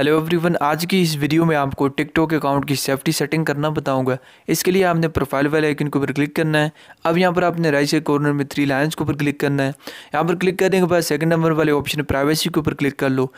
hello everyone आज की इस वीडियो में आपको टिकटॉक अकाउंट की सेफ्टी सेटिंग करना बताऊंगा इसके लिए आपने प्रोफाइल वाले आइकन के ऊपर क्लिक करना है अब यहाँ पर आपने राइट साइड कॉर्नर में थ्री लाइन्स के ऊपर क्लिक करना है यहाँ पर क्लिक करने के बाद सेकंड नंबर वाले ऑप्शन प्राइवेसी के ऊपर क्लिक कर लो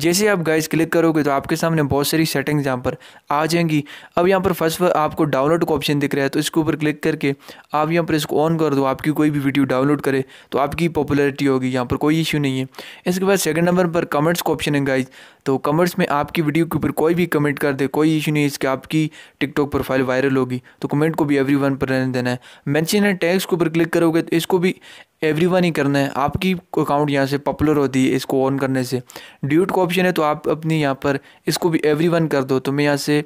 जैसे आप गाइज क्लिक करोगे तो आपके सामने बहुत सारी सेटिंग्स यहाँ पर आ जाएंगी अब यहाँ पर फर्स्ट आपको डाउनलोड का ऑप्शन दिख रहा है तो इसके ऊपर क्लिक करके आप यहाँ पर इसको ऑन कर दो आपकी कोई भी वीडियो डाउनलोड करे तो आपकी पॉपुलरिटी होगी यहाँ पर कोई इशू नहीं है इसके बाद सेकेंड नंबर पर कमेंट्स का ऑप्शन है गाइज तो कमेंट्स में आपकी वीडियो के ऊपर कोई भी कमेंट कर दे कोई इशू नहीं इसके आपकी टिकटॉक प्रोफाइल वायरल होगी तो कमेंट को भी एवरी वन पर रहने देना है मैंशन है टैक्स के ऊपर क्लिक करोगे तो इसको भी एवरी वन ही करना है आपकी अकाउंट यहाँ से पॉपुलर होती है इसको ऑन करने से ड्यूट का ऑप्शन है तो आप अपनी यहाँ पर इसको भी एवरी वन कर दो तो मैं यहाँ से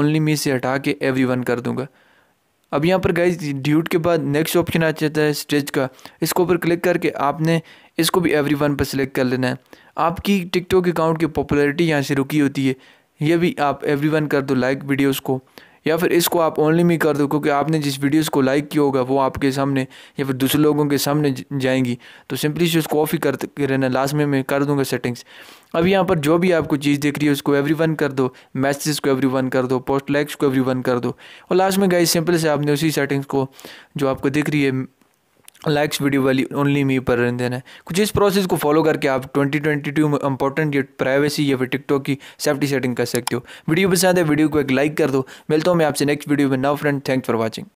ओनली मी से हटा के एवरी वन कर दूँगा अब यहाँ पर गाइज ड्यूट के बाद नेक्स्ट ऑप्शन आ जाता है स्टेज का इसको ऊपर क्लिक करके आपने इसको भी एवरी वन पर सिलेक्ट कर लेना है आपकी टिकटॉक अकाउंट की पॉपुलैरिटी यहाँ से रुकी होती है ये भी आप एवरी वन कर दो लाइक वीडियोज़ को या फिर इसको आप ओनली में कर दो क्योंकि आपने जिस वीडियोस को लाइक किया होगा वो आपके सामने या फिर दूसरे लोगों के सामने जाएंगी तो सिंपली से उसको ऑफ ही कर रहना लास्ट में मैं कर दूंगा सेटिंग्स अब यहाँ पर जो भी आपको चीज़ देख रही है उसको एवरी वन कर दो मैसेज को एवरी वन कर दो पोस्ट लाइक्स को एवरी वन कर दो और लास्ट में गाइज सिंपल से आपने उसी सेटिंग्स को जो आपको दिख रही है लाइक्स वीडियो वाली ओनली मी पर रहने देना है कुछ इस प्रोसेस को फॉलो करके आप 2022 में इंपॉर्टेंट ये प्राइवेसी या फिर टिकटॉक की सेफ्टी सेटिंग कर सकते हो वीडियो पसंद है वीडियो को एक लाइक कर दो मिलता हूँ मैं आपसे नेक्स्ट वीडियो में now friend thanks for watching